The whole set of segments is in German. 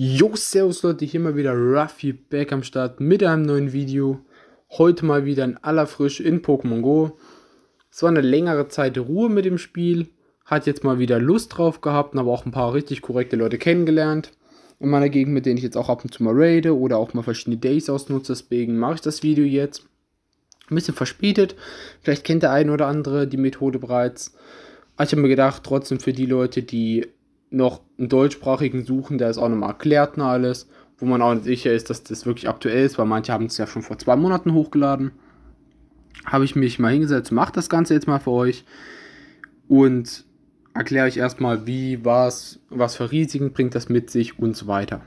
Jo, servus Leute, hier mal wieder Ruffy Back am Start mit einem neuen Video. Heute mal wieder in aller Frisch in Pokémon Go. Es war eine längere Zeit Ruhe mit dem Spiel, hat jetzt mal wieder Lust drauf gehabt und habe auch ein paar richtig korrekte Leute kennengelernt. In meiner Gegend, mit denen ich jetzt auch ab und zu mal raide oder auch mal verschiedene Days ausnutze, deswegen mache ich das Video jetzt. Ein bisschen verspätet, vielleicht kennt der eine oder andere die Methode bereits. Aber ich habe mir gedacht, trotzdem für die Leute, die noch einen deutschsprachigen suchen, der ist auch nochmal erklärt und alles, wo man auch nicht sicher ist, dass das wirklich aktuell ist, weil manche haben es ja schon vor zwei Monaten hochgeladen. Habe ich mich mal hingesetzt, mache das Ganze jetzt mal für euch und erkläre euch erstmal, wie, was, was für Risiken bringt das mit sich und so weiter.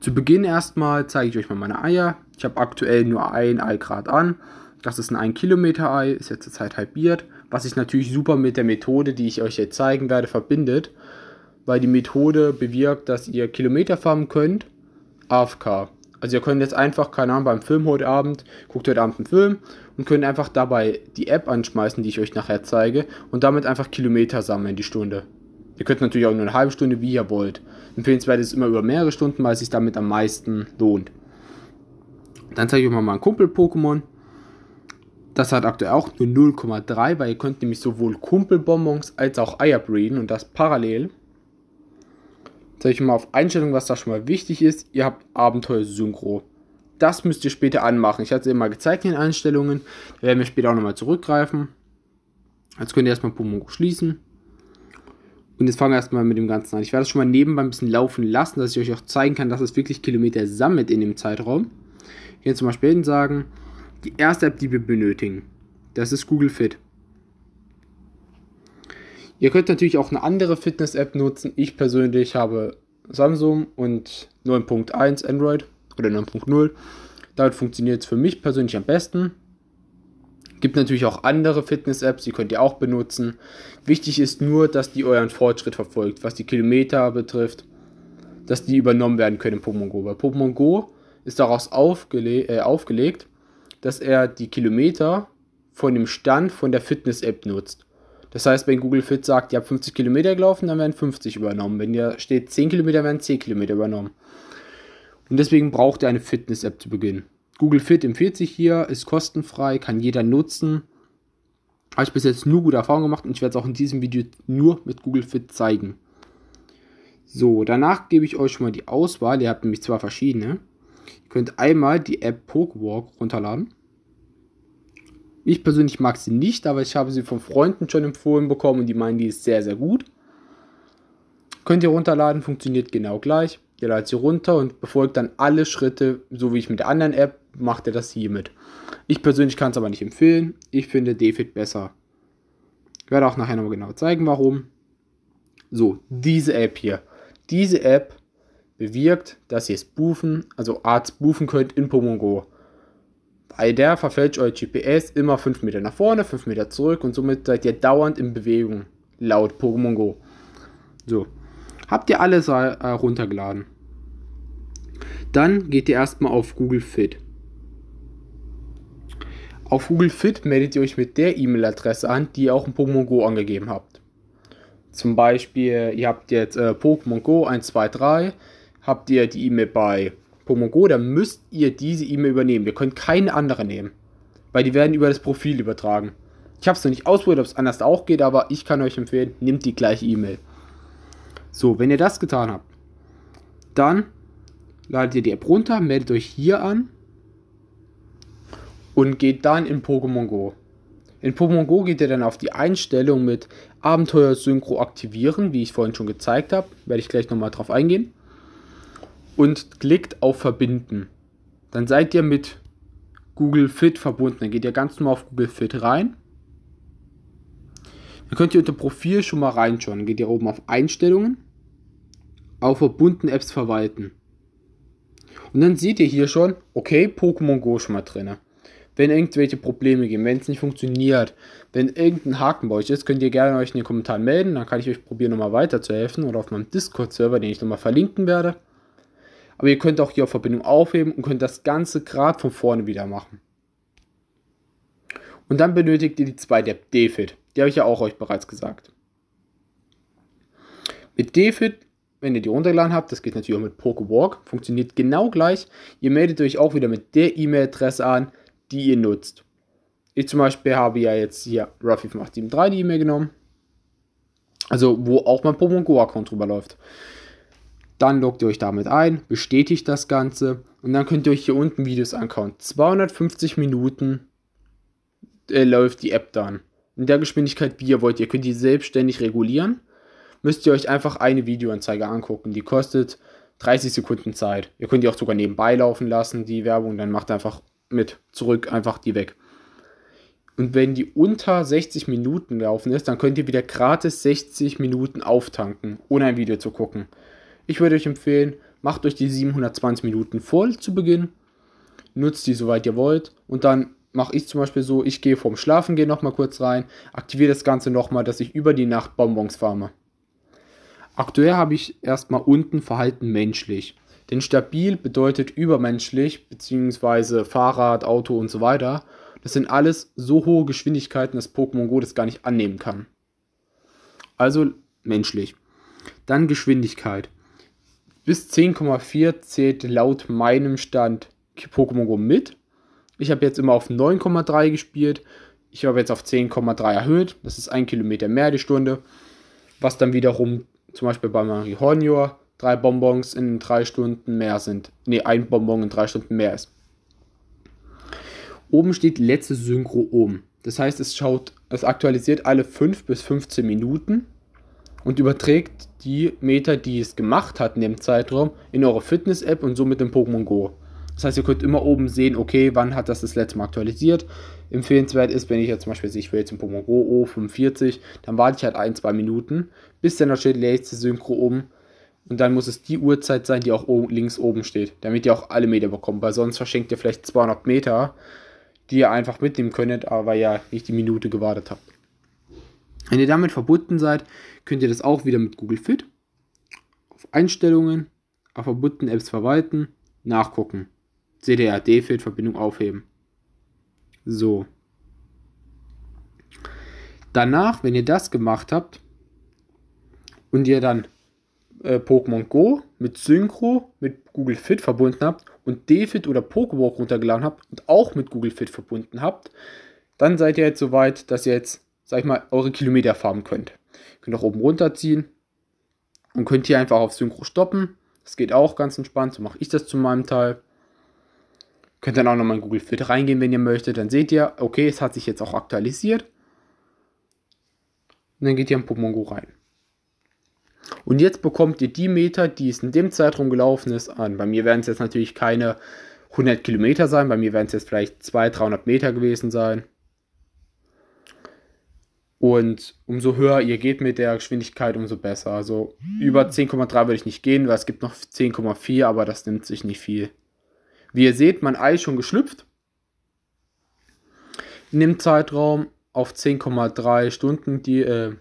Zu Beginn erstmal zeige ich euch mal meine Eier. Ich habe aktuell nur ein Ei gerade an. Das ist ein 1 Kilometer Ei, ist jetzt zur Zeit halbiert, was sich natürlich super mit der Methode, die ich euch jetzt zeigen werde, verbindet, weil die Methode bewirkt, dass ihr Kilometer farmen könnt, AFK. Also ihr könnt jetzt einfach, keine Ahnung, beim Film heute Abend, guckt heute Abend einen Film und könnt einfach dabei die App anschmeißen, die ich euch nachher zeige und damit einfach Kilometer sammeln die Stunde. Ihr könnt natürlich auch nur eine halbe Stunde, wie ihr wollt. Empfehlenswert ist immer über mehrere Stunden, weil es sich damit am meisten lohnt. Dann zeige ich euch mal meinen Kumpel-Pokémon. Das hat aktuell auch nur 0,3, weil ihr könnt nämlich sowohl Kumpelbonbons als auch Eier breeden und das parallel. Zeige ich mal auf Einstellungen, was da schon mal wichtig ist. Ihr habt Abenteuer Synchro. Das müsst ihr später anmachen. Ich hatte es eben mal gezeigt in den Einstellungen. Da werden wir später auch nochmal zurückgreifen. Jetzt könnt ihr erstmal Pumunk schließen. Und jetzt fangen wir erstmal mit dem Ganzen an. Ich werde das schon mal nebenbei ein bisschen laufen lassen, dass ich euch auch zeigen kann, dass es wirklich Kilometer sammelt in dem Zeitraum. Ich kann zum Beispiel sagen, die erste App, die wir benötigen, das ist Google Fit. Ihr könnt natürlich auch eine andere Fitness-App nutzen. Ich persönlich habe Samsung und 9.1 Android oder 9.0. Damit funktioniert es für mich persönlich am besten. Gibt natürlich auch andere Fitness-Apps, die könnt ihr auch benutzen. Wichtig ist nur, dass die euren Fortschritt verfolgt, was die Kilometer betrifft, dass die übernommen werden können in Pokémon Go. Bei Pokémon Go ist daraus aufgele äh, aufgelegt, dass er die Kilometer von dem Stand von der Fitness-App nutzt. Das heißt, wenn Google Fit sagt, ihr habt 50 Kilometer gelaufen, dann werden 50 übernommen. Wenn da steht 10 Kilometer, werden 10 Kilometer übernommen. Und deswegen braucht ihr eine Fitness-App zu Beginn. Google Fit empfiehlt sich hier, ist kostenfrei, kann jeder nutzen. Habe ich bis jetzt nur gute Erfahrungen gemacht und ich werde es auch in diesem Video nur mit Google Fit zeigen. So, danach gebe ich euch schon mal die Auswahl. Ihr habt nämlich zwei verschiedene. Ihr könnt einmal die App Pokewalk runterladen. Ich persönlich mag sie nicht, aber ich habe sie von Freunden schon empfohlen bekommen und die meinen, die ist sehr, sehr gut. Könnt ihr runterladen, funktioniert genau gleich. Ihr ladet sie runter und befolgt dann alle Schritte, so wie ich mit der anderen App, macht ihr das hiermit. Ich persönlich kann es aber nicht empfehlen. Ich finde DFIT besser. Ich werde auch nachher nochmal genau zeigen, warum. So, diese App hier. Diese App bewirkt, dass ihr Spoofen, also Arzt Spoofen könnt in Pomongo. Eider verfälscht euer GPS immer 5 Meter nach vorne, 5 Meter zurück und somit seid ihr dauernd in Bewegung, laut Pokémon Go. So, habt ihr alles äh, runtergeladen. Dann geht ihr erstmal auf Google Fit. Auf Google Fit meldet ihr euch mit der E-Mail-Adresse an, die ihr auch in Pokémon Go angegeben habt. Zum Beispiel, ihr habt jetzt äh, Pokémon Go 123, habt ihr die E-Mail bei Pomogo, dann müsst ihr diese E-Mail übernehmen. Ihr könnt keine andere nehmen, weil die werden über das Profil übertragen. Ich habe es noch nicht ausprobiert, ob es anders auch geht, aber ich kann euch empfehlen, nehmt die gleiche E-Mail. So, wenn ihr das getan habt, dann ladet ihr die App runter, meldet euch hier an und geht dann in Pokémon Go. In Pokémon Go geht ihr dann auf die Einstellung mit Abenteuer Synchro aktivieren, wie ich vorhin schon gezeigt habe. Werde ich gleich nochmal drauf eingehen und klickt auf Verbinden. Dann seid ihr mit Google Fit verbunden. Dann geht ihr ganz normal auf Google Fit rein. Dann könnt ihr unter Profil schon mal reinschauen. Dann geht ihr oben auf Einstellungen, auf verbunden Apps verwalten. Und dann seht ihr hier schon, okay, Pokémon Go schon mal drin. Wenn irgendwelche Probleme geben, wenn es nicht funktioniert, wenn irgendein Haken bei euch ist, könnt ihr gerne euch in den Kommentaren melden. Dann kann ich euch probieren, nochmal weiterzuhelfen oder auf meinem Discord-Server, den ich nochmal verlinken werde. Aber ihr könnt auch hier auf Verbindung aufheben und könnt das ganze Grad von vorne wieder machen. Und dann benötigt ihr die 2-Depth Defit. Die habe ich ja auch euch bereits gesagt. Mit Defit, wenn ihr die runtergeladen habt, das geht natürlich auch mit Pokewalk, funktioniert genau gleich. Ihr meldet euch auch wieder mit der E-Mail-Adresse an, die ihr nutzt. Ich zum Beispiel habe ja jetzt hier Ruffy von 873 die E-Mail genommen. Also, wo auch mein Pokemon Go-Account drüber läuft. Dann loggt ihr euch damit ein, bestätigt das Ganze und dann könnt ihr euch hier unten Videos anschauen. 250 Minuten äh, läuft die App dann. In der Geschwindigkeit, wie ihr wollt. Ihr könnt die selbstständig regulieren. Müsst ihr euch einfach eine Videoanzeige angucken. Die kostet 30 Sekunden Zeit. Ihr könnt die auch sogar nebenbei laufen lassen, die Werbung. Dann macht einfach mit zurück, einfach die weg. Und wenn die unter 60 Minuten laufen ist, dann könnt ihr wieder gratis 60 Minuten auftanken, ohne ein Video zu gucken. Ich würde euch empfehlen, macht euch die 720 Minuten voll zu Beginn, nutzt die soweit ihr wollt und dann mache ich zum Beispiel so, ich gehe vorm Schlafen gehen nochmal kurz rein, aktiviere das Ganze nochmal, dass ich über die Nacht Bonbons farme. Aktuell habe ich erstmal unten Verhalten menschlich. Denn stabil bedeutet übermenschlich, beziehungsweise Fahrrad, Auto und so weiter. Das sind alles so hohe Geschwindigkeiten, dass Pokémon Go das gar nicht annehmen kann. Also menschlich. Dann Geschwindigkeit. Bis 10,4 zählt laut meinem Stand Pokémon Go mit. Ich habe jetzt immer auf 9,3 gespielt. Ich habe jetzt auf 10,3 erhöht. Das ist ein Kilometer mehr die Stunde. Was dann wiederum zum Beispiel bei Marie Hornior drei Bonbons in drei Stunden mehr sind. Ne, ein Bonbon in drei Stunden mehr ist. Oben steht letzte Synchro oben. Das heißt, es schaut, es aktualisiert alle 5 bis 15 Minuten und überträgt die Meter, die es gemacht hat in dem Zeitraum, in eure Fitness-App und somit in Pokémon Go. Das heißt, ihr könnt immer oben sehen, okay, wann hat das das letzte Mal aktualisiert. Empfehlenswert ist, wenn ich jetzt zum Beispiel sehe, ich will jetzt in Pokémon Go O45, dann warte ich halt ein, zwei Minuten, bis dann da steht letzte Synchro oben. Und dann muss es die Uhrzeit sein, die auch oben, links oben steht, damit ihr auch alle Meter bekommt, weil sonst verschenkt ihr vielleicht 200 Meter, die ihr einfach mitnehmen könntet, aber ja, nicht die Minute gewartet habt. Wenn ihr damit verbunden seid, könnt ihr das auch wieder mit Google Fit auf Einstellungen, auf verbundenen Apps verwalten, nachgucken. Seht ihr ja, Defit, Verbindung aufheben. So. Danach, wenn ihr das gemacht habt und ihr dann äh, Pokémon Go mit Synchro, mit Google Fit verbunden habt und Defit oder Pokewalk runtergeladen habt und auch mit Google Fit verbunden habt, dann seid ihr jetzt soweit, dass ihr jetzt sag ich mal, eure Kilometer farmen könnt. Ihr könnt auch oben runterziehen und könnt hier einfach auf Synchro stoppen. Das geht auch ganz entspannt, so mache ich das zu meinem Teil. Könnt dann auch nochmal in Google Fit reingehen, wenn ihr möchtet. Dann seht ihr, okay, es hat sich jetzt auch aktualisiert. Und dann geht ihr in Pumongo rein. Und jetzt bekommt ihr die Meter, die es in dem Zeitraum gelaufen ist, an. Bei mir werden es jetzt natürlich keine 100 Kilometer sein, bei mir werden es jetzt vielleicht 200, 300 Meter gewesen sein. Und umso höher ihr geht mit der Geschwindigkeit, umso besser. Also über 10,3 würde ich nicht gehen, weil es gibt noch 10,4, aber das nimmt sich nicht viel. Wie ihr seht, mein Ei ist schon geschlüpft. In dem Zeitraum auf 10,3 Stunden die äh,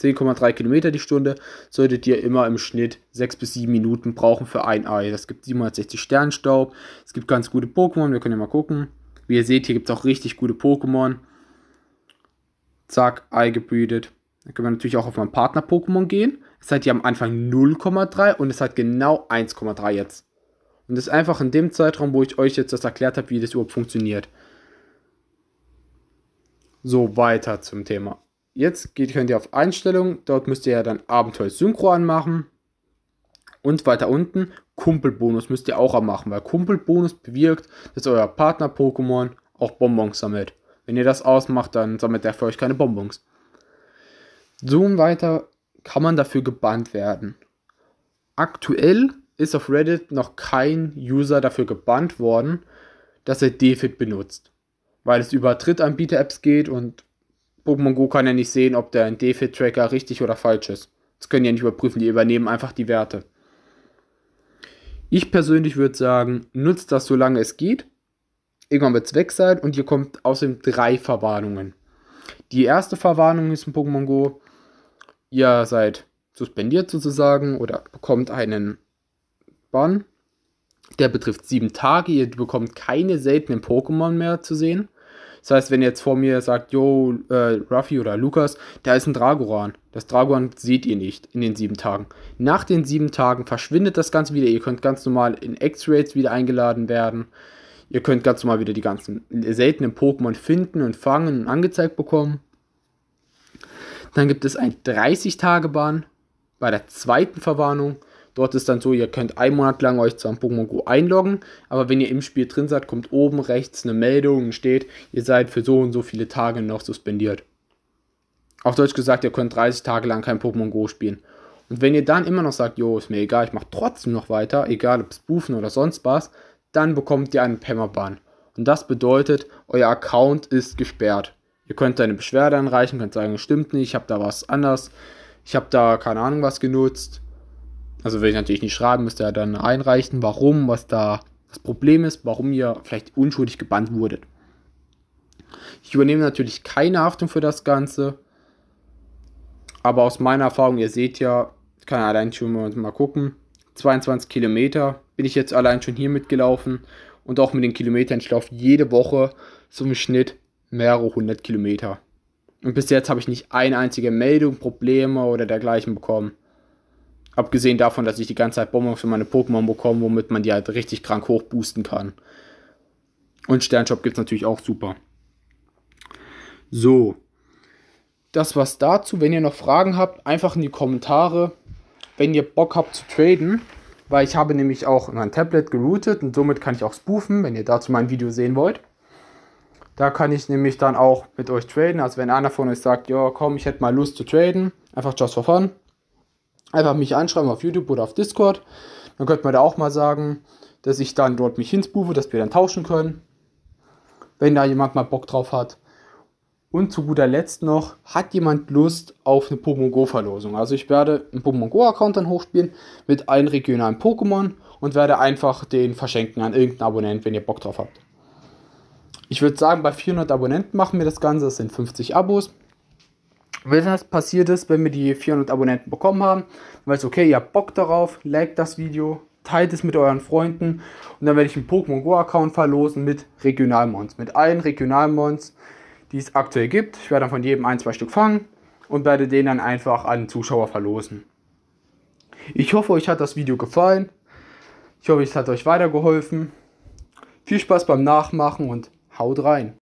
10,3 Kilometer die Stunde solltet ihr immer im Schnitt 6 bis 7 Minuten brauchen für ein Ei. Das gibt 760 Sternstaub. Es gibt ganz gute Pokémon, wir können ja mal gucken. Wie ihr seht, hier gibt es auch richtig gute Pokémon zack, Ei gebrütet. Dann können wir natürlich auch auf mein Partner-Pokémon gehen. Es hat hier am Anfang 0,3 und es hat genau 1,3 jetzt. Und das ist einfach in dem Zeitraum, wo ich euch jetzt das erklärt habe, wie das überhaupt funktioniert. So, weiter zum Thema. Jetzt geht, könnt ihr auf Einstellungen, dort müsst ihr ja dann Abenteuer Synchro anmachen. Und weiter unten, Kumpelbonus müsst ihr auch anmachen, weil Kumpelbonus bewirkt, dass euer Partner-Pokémon auch Bonbons sammelt. Wenn ihr das ausmacht, dann sammelt er für euch keine Bonbons. Zoom weiter kann man dafür gebannt werden. Aktuell ist auf Reddit noch kein User dafür gebannt worden, dass er Defit benutzt. Weil es über Drittanbieter-Apps geht und Pokémon Go kann ja nicht sehen, ob der defit tracker richtig oder falsch ist. Das können die ja nicht überprüfen, die übernehmen einfach die Werte. Ich persönlich würde sagen, nutzt das solange es geht irgendwann wird es weg sein und ihr kommt außerdem drei Verwarnungen. Die erste Verwarnung ist in Pokémon Go, ihr seid suspendiert sozusagen oder bekommt einen Bann. Der betrifft sieben Tage, ihr bekommt keine seltenen Pokémon mehr zu sehen. Das heißt, wenn ihr jetzt vor mir sagt, yo, äh, Ruffy oder Lukas, da ist ein Dragoran. Das Dragoran seht ihr nicht in den sieben Tagen. Nach den sieben Tagen verschwindet das Ganze wieder. Ihr könnt ganz normal in X-Rays wieder eingeladen werden. Ihr könnt ganz normal wieder die ganzen seltenen Pokémon finden und fangen und angezeigt bekommen. Dann gibt es ein 30-Tage-Bahn bei der zweiten Verwarnung. Dort ist dann so, ihr könnt einen Monat lang euch zwar in Pokémon Go einloggen, aber wenn ihr im Spiel drin seid, kommt oben rechts eine Meldung und steht, ihr seid für so und so viele Tage noch suspendiert. Auf Deutsch gesagt, ihr könnt 30 Tage lang kein Pokémon Go spielen. Und wenn ihr dann immer noch sagt, jo, ist mir egal, ich mache trotzdem noch weiter, egal ob es Bufen oder sonst was, dann bekommt ihr einen Pemmerban. Und das bedeutet, euer Account ist gesperrt. Ihr könnt eine Beschwerde anreichen, könnt sagen, stimmt nicht, ich habe da was anders, ich habe da keine Ahnung was genutzt. Also will ich natürlich nicht schreiben, müsst ihr dann einreichen, warum, was da das Problem ist, warum ihr vielleicht unschuldig gebannt wurdet. Ich übernehme natürlich keine Haftung für das Ganze, aber aus meiner Erfahrung, ihr seht ja, ich kann allein schon mal gucken, 22 Kilometer bin ich jetzt allein schon hier mitgelaufen und auch mit den Kilometern. Ich laufe jede Woche so im Schnitt mehrere hundert Kilometer. Und bis jetzt habe ich nicht eine einzige Meldung, Probleme oder dergleichen bekommen. Abgesehen davon, dass ich die ganze Zeit Bomben für meine Pokémon bekomme, womit man die halt richtig krank hochboosten kann. Und Sternshop gibt es natürlich auch super. So. Das war's dazu. Wenn ihr noch Fragen habt, einfach in die Kommentare. Wenn ihr Bock habt zu traden, weil ich habe nämlich auch mein Tablet geroutet und somit kann ich auch spoofen, wenn ihr dazu mein Video sehen wollt. Da kann ich nämlich dann auch mit euch traden. Also wenn einer von euch sagt, ja komm, ich hätte mal Lust zu traden, einfach just for fun. Einfach mich anschreiben auf YouTube oder auf Discord. Dann könnte man da auch mal sagen, dass ich dann dort mich hinspufe, dass wir dann tauschen können. Wenn da jemand mal Bock drauf hat. Und zu guter Letzt noch, hat jemand Lust auf eine Pokémon Go Verlosung? Also ich werde einen Pokémon Go Account dann hochspielen mit allen regionalen Pokémon und werde einfach den verschenken an irgendeinen Abonnent, wenn ihr Bock drauf habt. Ich würde sagen, bei 400 Abonnenten machen wir das Ganze, das sind 50 Abos. Wenn das passiert ist, wenn wir die 400 Abonnenten bekommen haben, dann weiß okay, ihr habt Bock darauf, liked das Video, teilt es mit euren Freunden und dann werde ich einen Pokémon Go Account verlosen mit Regionalmons, mit allen Regionalmons die es aktuell gibt. Ich werde dann von jedem ein, zwei Stück fangen und werde den dann einfach an Zuschauer verlosen. Ich hoffe, euch hat das Video gefallen. Ich hoffe, es hat euch weitergeholfen. Viel Spaß beim Nachmachen und haut rein.